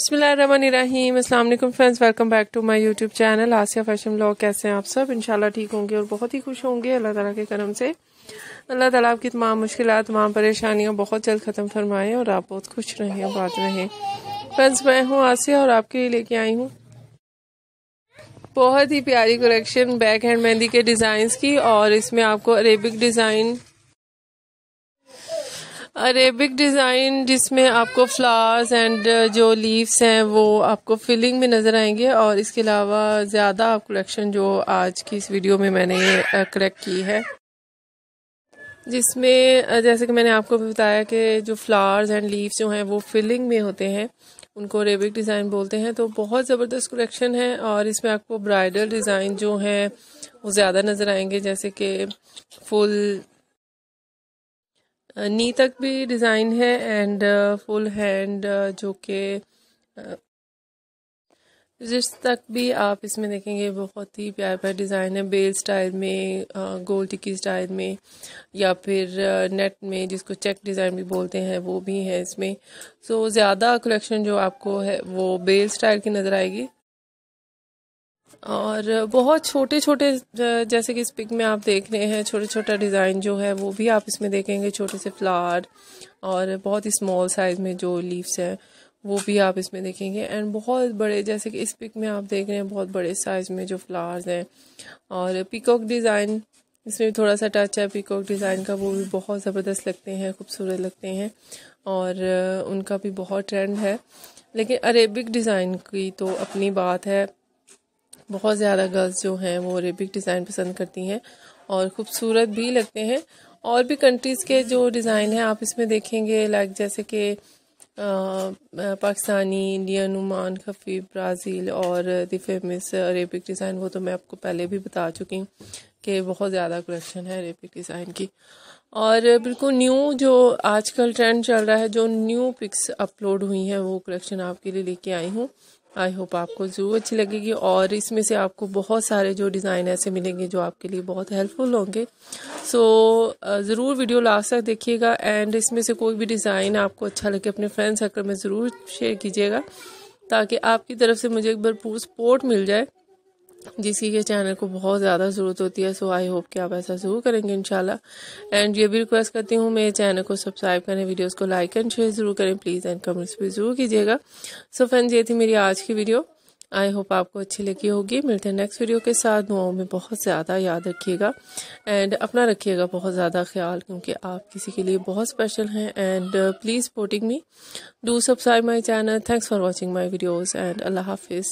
बसमीम friends welcome back to my YouTube channel Asiya fashion blog कैसे हैं आप सब इंशाल्लाह ठीक होंगे और बहुत ही खुश होंगे अल्लाह ताला के करम से अल्लाह ताला आपकी तमाम मुश्किल तमाम परेशानियां बहुत जल्द ख़त्म फरमाएं और आप बहुत खुश रहें बात रहें फ्रेंड्स मैं हूँ आसिया और आपके लिए लेके आई हूँ बहुत ही प्यारी कलेक्शन बैक हैंड मेहंदी के डिज़ाइंस की और इसमें आपको अरेबिक डिज़ाइन अरेबिक डिज़ाइन जिसमें आपको फ्लावर्स एंड uh, जो लीव्स हैं वो आपको फिलिंग में नज़र आएंगे और इसके अलावा ज़्यादा आप कलेक्शन जो आज की इस वीडियो में मैंने कलेक्ट uh, की है जिसमें uh, जैसे कि मैंने आपको भी बताया कि जो फ्लावर्स एंड लीव्स जो हैं वो फिलिंग में होते हैं उनको अरेबिक डिज़ाइन बोलते हैं तो बहुत ज़बरदस्त कलेक्शन है और इसमें आपको ब्राइडल डिज़ाइन जो हैं वो ज़्यादा नज़र आएंगे जैसे कि फुल नी तक भी डिज़ाइन है एंड फुल हैंड जो कि जिस तक भी आप इसमें देखेंगे बहुत ही प्यार प्यार डिज़ाइन है बेल स्टाइल में गोल टिक्की स्टाइल में या फिर नेट में जिसको चेक डिज़ाइन भी बोलते हैं वो भी है इसमें सो so, ज़्यादा कलेक्शन जो आपको है वो बेल स्टाइल की नज़र आएगी और बहुत छोटे छोटे जैसे कि इस पिक में आप देख रहे हैं छोटे छोटा डिज़ाइन जो है वो भी आप इसमें देखेंगे छोटे से फ्लावर और बहुत ही स्मॉल साइज़ में जो लीव्स हैं वो भी आप इसमें देखेंगे एंड बहुत बड़े जैसे कि इस पिक में आप देख रहे हैं बहुत बड़े साइज़ में जो फ्लावर्स हैं और पिकॉक डिज़ाइन इसमें थोड़ा सा टच है पिकॉक डिज़ाइन का वो भी बहुत ज़बरदस्त लगते हैं खूबसूरत लगते हैं और उनका भी बहुत ट्रेंड है लेकिन अरेबिक डिज़ाइन की तो अपनी बात है बहुत ज़्यादा गर्ल्स जो हैं वो अरेबिक डिज़ाइन पसंद करती हैं और ख़ूबसूरत भी लगते हैं और भी कंट्रीज़ के जो डिज़ाइन हैं आप इसमें देखेंगे लाइक जैसे कि पाकिस्तानी इंडियन उमान खफी ब्राज़ील और द फेमस अरेबिक डिज़ाइन वो तो मैं आपको पहले भी बता चुकी हूँ कि बहुत ज़्यादा कलेक्शन है अरेबिक डिज़ाइन की और बिल्कुल न्यू जो आजकल ट्रेंड चल रहा है जो न्यू पिक्स अपलोड हुई हैं वो कलेक्शन आपके लिए लेके आई हूँ आई होप आपको ज़रूर अच्छी लगेगी और इसमें से आपको बहुत सारे जो डिज़ाइन ऐसे मिलेंगे जो आपके लिए बहुत हेल्पफुल होंगे सो so, ज़रूर वीडियो लास्ट तक देखिएगा एंड इसमें से कोई भी डिज़ाइन आपको अच्छा लगे अपने फ्रेंड सर्कल में ज़रूर शेयर कीजिएगा ताकि आपकी तरफ से मुझे एक भरपूर सपोर्ट मिल जाए जिसकी के चैनल को बहुत ज़्यादा ज़रूरत होती है सो आई होप कि आप ऐसा ज़रूर करेंगे इनशाला एंड ये भी रिक्वेस्ट करती हूँ मेरे चैनल को सब्सक्राइब करें वीडियोस को लाइक एंड शेयर ज़रूर करें प्लीज़ एंड कमेंट्स भी ज़रूर कीजिएगा सो फ्रेंड्स ये थी मेरी आज की वीडियो आई होप आपको अच्छी लगी होगी मिलते हैं नेक्स्ट वीडियो के साथ दुआओं में बहुत ज़्यादा याद रखिएगा एंड अपना रखिएगा बहुत ज़्यादा ख्याल क्योंकि आप किसी के लिए बहुत स्पेशल हैं and please supporting me do subscribe my channel thanks for watching my videos and अल्लाह हाफिज़